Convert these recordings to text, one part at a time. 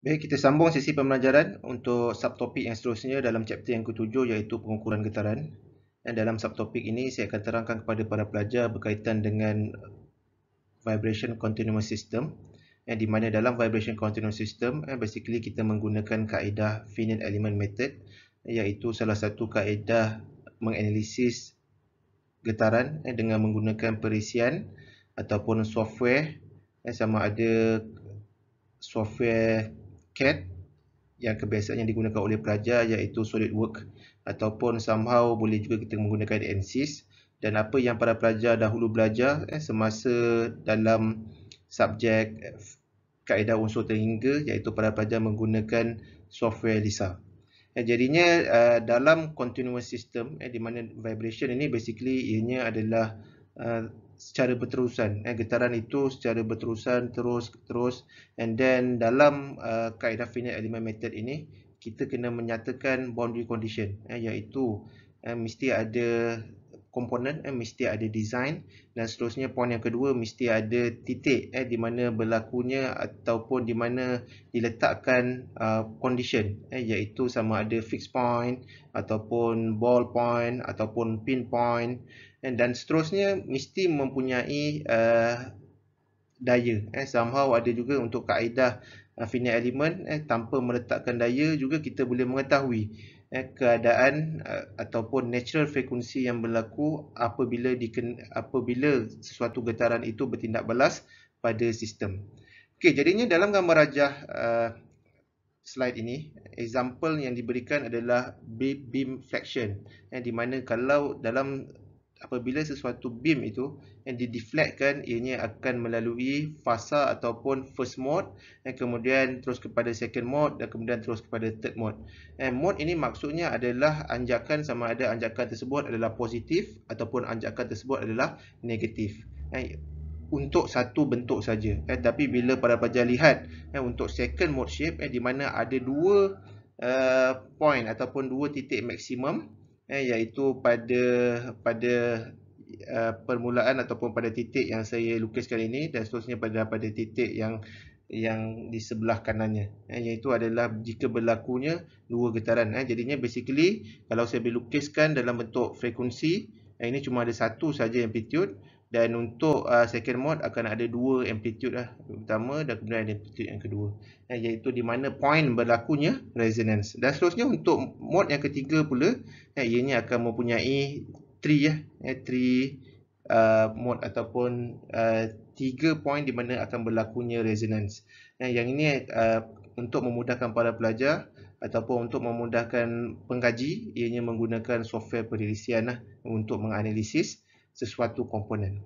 Baik, kita sambung sesi pembelajaran untuk subtopik yang seterusnya dalam chapter yang ketujuh iaitu pengukuran getaran. Dan dalam subtopik ini saya akan terangkan kepada para pelajar berkaitan dengan vibration continuum system yang eh, di mana dalam vibration continuum system eh, basically kita menggunakan kaedah finite element method iaitu salah satu kaedah menganalisis getaran eh, dengan menggunakan perisian ataupun software sama ada software CAD yang kebiasaannya digunakan oleh pelajar iaitu SolidWork ataupun somehow boleh juga kita menggunakan ANSYS dan apa yang para pelajar dahulu belajar eh, semasa dalam subjek eh, kaedah unsur terhingga iaitu para pelajar menggunakan software LISA. Eh, jadinya uh, dalam continuous system eh, di mana vibration ini basically ianya adalah uh, secara berterusan eh, getaran itu secara berterusan terus terus and then dalam uh, kaedah finite element method ini kita kena menyatakan boundary condition eh, iaitu eh, mesti ada komponen eh, mesti ada design dan seterusnya poin yang kedua mesti ada titik eh, di mana berlakunya ataupun di mana diletakkan uh, condition eh, iaitu sama ada fixed point ataupun ball point ataupun pin point dan seterusnya mesti mempunyai uh, daya eh somehow ada juga untuk kaedah uh, finite element eh tanpa meletakkan daya juga kita boleh mengetahui eh keadaan uh, ataupun natural frekuensi yang berlaku apabila diken apabila sesuatu getaran itu bertindak balas pada sistem. Okey jadinya dalam gambar rajah uh, slide ini example yang diberikan adalah beam flexion eh di mana kalau dalam apabila sesuatu beam itu yang dideflectkan ianya akan melalui fasa ataupun first mode dan kemudian terus kepada second mode dan kemudian terus kepada third mode and mode ini maksudnya adalah anjakan sama ada anjakan tersebut adalah positif ataupun anjakan tersebut adalah negatif and untuk satu bentuk saja eh, tapi bila para pelajar lihat eh, untuk second mode shape eh, di mana ada dua uh, point ataupun dua titik maksimum eh, iaitu pada pada uh, permulaan ataupun pada titik yang saya lukiskan ini dan seterusnya pada pada titik yang yang di sebelah kanannya eh, iaitu adalah jika berlakunya dua getaran eh. jadinya basically kalau saya boleh lukiskan dalam bentuk frekuensi eh, ini cuma ada satu saja amplitude dan untuk uh, second mode akan ada dua amplitude lah pertama dan kemudian amplitude yang kedua eh, iaitu di mana point berlakunya resonance dan seterusnya untuk mode yang ketiga pula eh, ianya akan mempunyai 3 ya eh, Uh, mode ataupun uh, tiga point di mana akan berlakunya resonance. Eh, yang ini uh, untuk memudahkan para pelajar ataupun untuk memudahkan pengkaji ianya menggunakan software perilisian lah, untuk menganalisis sesuatu komponen.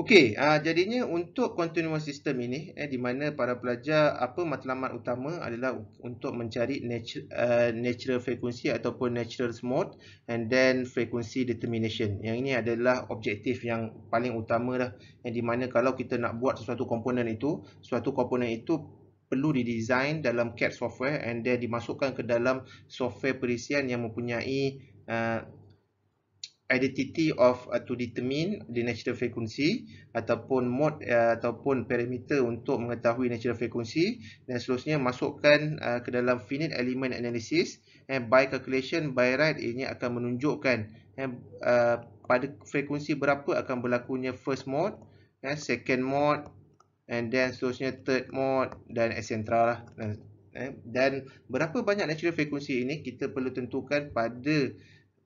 Okey, uh, jadinya untuk continuous system ini, eh, di mana para pelajar apa matlamat utama adalah untuk mencari natural, uh, eh, natural frequency ataupun natural mode and then frequency determination. Yang ini adalah objektif yang paling utama dah, eh, di mana kalau kita nak buat sesuatu komponen itu, sesuatu komponen itu perlu didesain dalam CAD software and then dimasukkan ke dalam software perisian yang mempunyai eh, identity of uh, to determine the natural frequency ataupun mode uh, ataupun parameter untuk mengetahui natural frequency dan seterusnya masukkan uh, ke dalam finite element analysis and by calculation by right ini akan menunjukkan uh, pada frekuensi berapa akan berlakunya first mode and second mode and then seterusnya third mode dan etcetera lah eh, dan, berapa banyak natural frequency ini kita perlu tentukan pada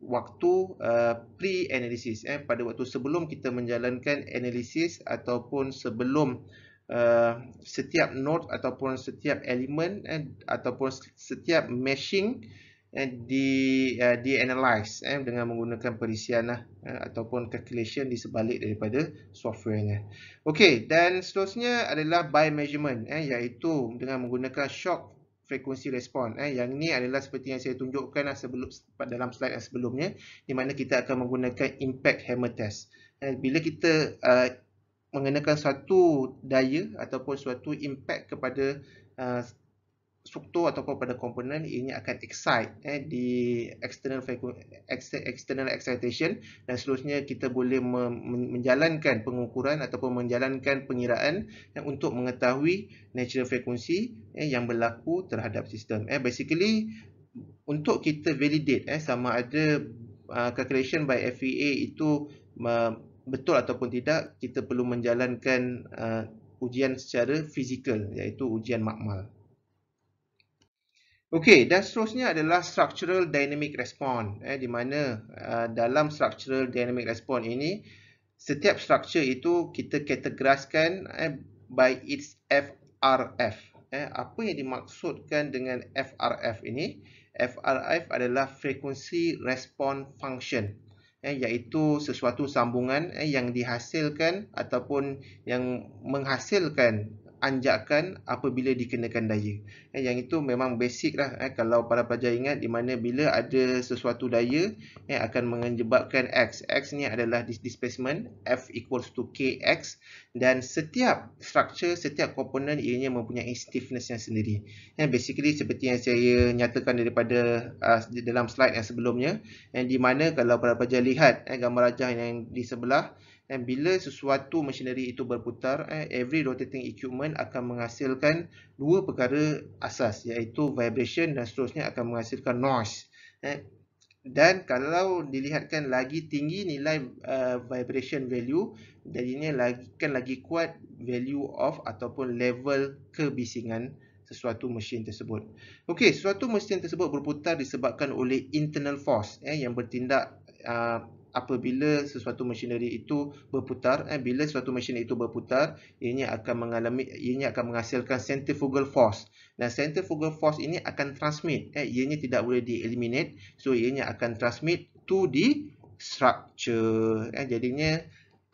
waktu uh, pre-analysis eh, pada waktu sebelum kita menjalankan analisis ataupun sebelum uh, setiap node ataupun setiap elemen eh, ataupun setiap meshing eh, di uh, di analyze eh, dengan menggunakan perisian lah, eh, ataupun calculation di sebalik daripada softwarenya. Okey dan seterusnya adalah by measurement eh, iaitu dengan menggunakan shock frekuensi respon. Eh. Yang ni adalah seperti yang saya tunjukkan lah sebelum, dalam slide yang sebelumnya di mana kita akan menggunakan impact hammer test. Eh, bila kita uh, mengenakan satu daya ataupun suatu impact kepada uh, struktur ataupun pada komponen ini akan excite eh, di external external excitation dan seterusnya kita boleh menjalankan pengukuran ataupun menjalankan pengiraan yang untuk mengetahui natural frequency eh, yang berlaku terhadap sistem. Eh, basically untuk kita validate eh, sama ada uh, calculation by FEA itu uh, betul ataupun tidak kita perlu menjalankan uh, ujian secara fizikal iaitu ujian makmal. Okey, dan seterusnya adalah structural dynamic response. Eh, di mana uh, dalam structural dynamic response ini, setiap structure itu kita kategoriskan eh, by its FRF. Eh, apa yang dimaksudkan dengan FRF ini? FRF adalah frequency response function. Eh, iaitu sesuatu sambungan eh, yang dihasilkan ataupun yang menghasilkan anjakan apabila dikenakan daya. Eh, yang itu memang basic lah eh, kalau para pelajar ingat di mana bila ada sesuatu daya eh, akan menyebabkan X. X ni adalah displacement F equals to KX dan setiap struktur, setiap komponen ianya mempunyai stiffness yang sendiri. Eh, basically seperti yang saya nyatakan daripada uh, dalam slide yang sebelumnya eh, di mana kalau para pelajar lihat eh, gambar rajah yang di sebelah And bila sesuatu machinery itu berputar, eh, every rotating equipment akan menghasilkan dua perkara asas iaitu vibration dan seterusnya akan menghasilkan noise. Eh. Dan kalau dilihatkan lagi tinggi nilai uh, vibration value, jadinya lagi, kan lagi kuat value of ataupun level kebisingan sesuatu mesin tersebut. Okey, sesuatu mesin tersebut berputar disebabkan oleh internal force eh, yang bertindak uh, apabila sesuatu machinery itu berputar eh bila sesuatu mesin itu berputar ini akan mengalami ini akan menghasilkan centrifugal force dan centrifugal force ini akan transmit eh ianya tidak boleh di eliminate so ianya akan transmit to the structure eh jadinya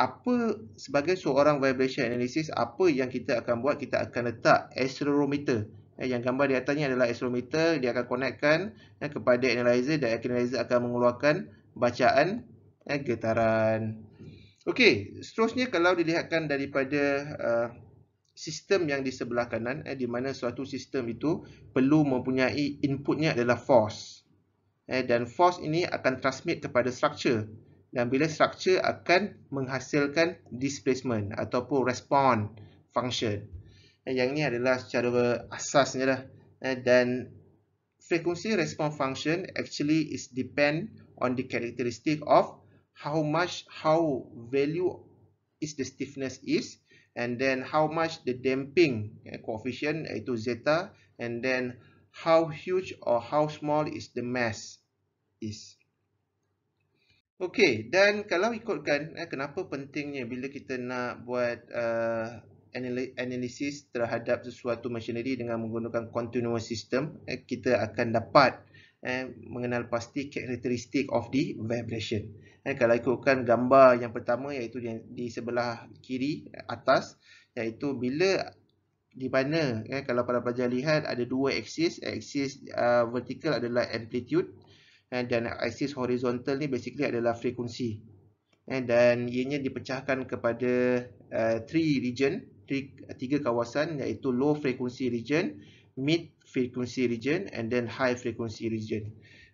apa sebagai seorang vibration analysis apa yang kita akan buat kita akan letak accelerometer Eh, yang gambar di atas ni adalah accelerometer dia akan connectkan eh, kepada analyzer dan analyzer akan mengeluarkan bacaan eh, getaran. Okey, seterusnya kalau dilihatkan daripada uh, sistem yang di sebelah kanan, eh, di mana suatu sistem itu perlu mempunyai inputnya adalah force. Eh, dan force ini akan transmit kepada structure. Dan bila structure akan menghasilkan displacement ataupun respond function. Eh, yang ini adalah secara asasnya lah. Eh, dan frekuensi response function actually is depend on the characteristic of how much how value is the stiffness is and then how much the damping eh, coefficient itu zeta and then how huge or how small is the mass is Okay, dan kalau ikutkan eh, kenapa pentingnya bila kita nak buat uh, analisis terhadap sesuatu machinery dengan menggunakan continuous system, eh, kita akan dapat eh, mengenal pasti karakteristik of the vibration. Eh, kalau ikutkan gambar yang pertama iaitu di, di sebelah kiri atas iaitu bila di mana eh, kalau para pelajar lihat ada dua axis, axis uh, vertical adalah amplitude eh, dan axis horizontal ni basically adalah frekuensi. Eh, dan ianya dipecahkan kepada uh, three region, three, tiga kawasan iaitu low frequency region, mid frequency region and then high frequency region.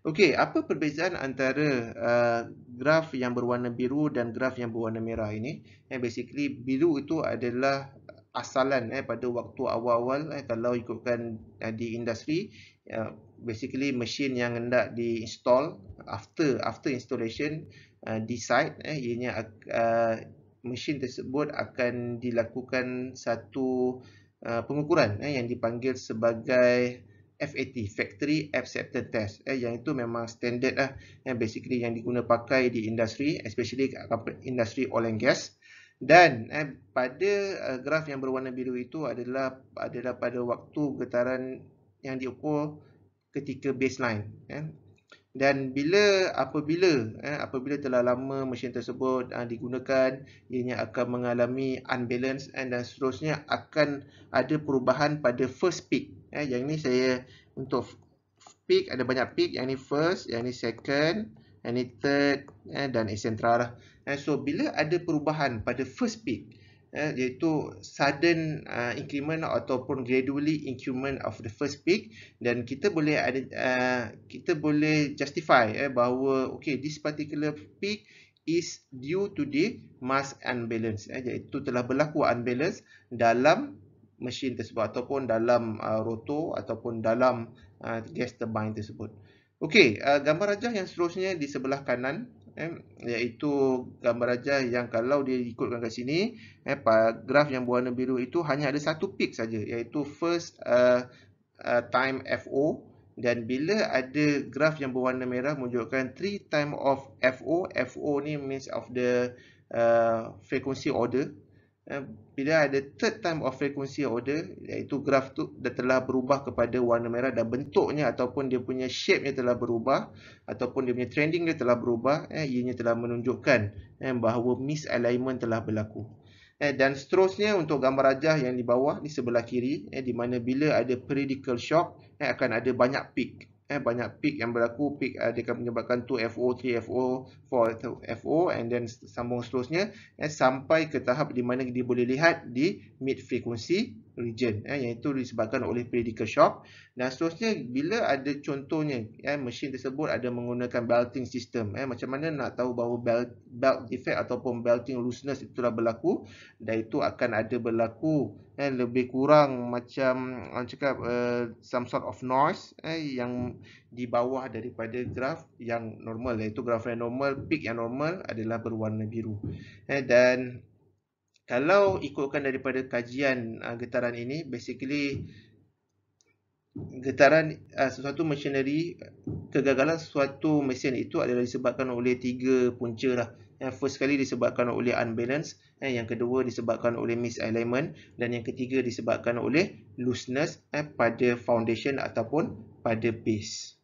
Okey, apa perbezaan antara uh, graf yang berwarna biru dan graf yang berwarna merah ini? Eh, basically, biru itu adalah asalan eh, pada waktu awal-awal eh, kalau ikutkan eh, di industri. Uh, basically, mesin yang hendak diinstall after after installation uh, di site, eh, ianya uh, mesin tersebut akan dilakukan satu uh, Uh, pengukuran eh, yang dipanggil sebagai FAT Factory Accepted Test eh, yang itu memang standard lah eh, basically yang diguna pakai di industri especially industri oil and gas dan eh, pada uh, graf yang berwarna biru itu adalah adalah pada waktu getaran yang diukur ketika baseline eh, dan bila apabila eh, apabila telah lama mesin tersebut uh, digunakan ianya akan mengalami unbalance and dan seterusnya akan ada perubahan pada first peak eh, yang ni saya untuk peak ada banyak peak yang ni first yang ni second yang ni third eh, dan etc lah. eh, so bila ada perubahan pada first peak eh, iaitu sudden uh, increment ataupun gradually increment of the first peak dan kita boleh ada uh, kita boleh justify eh, bahawa okay this particular peak is due to the mass unbalance eh, ya, iaitu telah berlaku unbalance dalam mesin tersebut ataupun dalam uh, rotor ataupun dalam uh, gas turbine tersebut. Okey, uh, gambar rajah yang seterusnya di sebelah kanan eh, iaitu gambar rajah yang kalau dia ikutkan kat sini eh, graf yang berwarna biru itu hanya ada satu peak saja iaitu first uh, uh, time FO dan bila ada graf yang berwarna merah menunjukkan three time of FO FO ni means of the uh, frequency order eh, bila ada third time of frequency order iaitu graf tu dah telah berubah kepada warna merah dan bentuknya ataupun dia punya shape dia telah berubah ataupun dia punya trending dia telah berubah eh, ianya telah menunjukkan eh, bahawa misalignment telah berlaku eh, dan seterusnya untuk gambar rajah yang di bawah di sebelah kiri eh, di mana bila ada peridical shock eh, akan ada banyak peak eh banyak peak yang berlaku peak uh, dia akan menyebabkan 2 FO 3 FO 4 FO and then sambung seterusnya eh, sampai ke tahap di mana dia boleh lihat di mid frequency region eh, yang itu disebabkan oleh predical shock dan seterusnya bila ada contohnya eh, mesin tersebut ada menggunakan belting system eh, macam mana nak tahu bahawa belt, belt defect ataupun belting looseness itu dah berlaku dan itu akan ada berlaku eh, lebih kurang macam orang cakap uh, some sort of noise eh, yang di bawah daripada graf yang normal iaitu graf yang normal peak yang normal adalah berwarna biru eh, dan kalau ikutkan daripada kajian uh, getaran ini basically getaran uh, sesuatu machinery kegagalan sesuatu mesin itu adalah disebabkan oleh tiga punca lah yang first sekali disebabkan oleh unbalance eh, yang kedua disebabkan oleh misalignment dan yang ketiga disebabkan oleh looseness eh, pada foundation ataupun pada base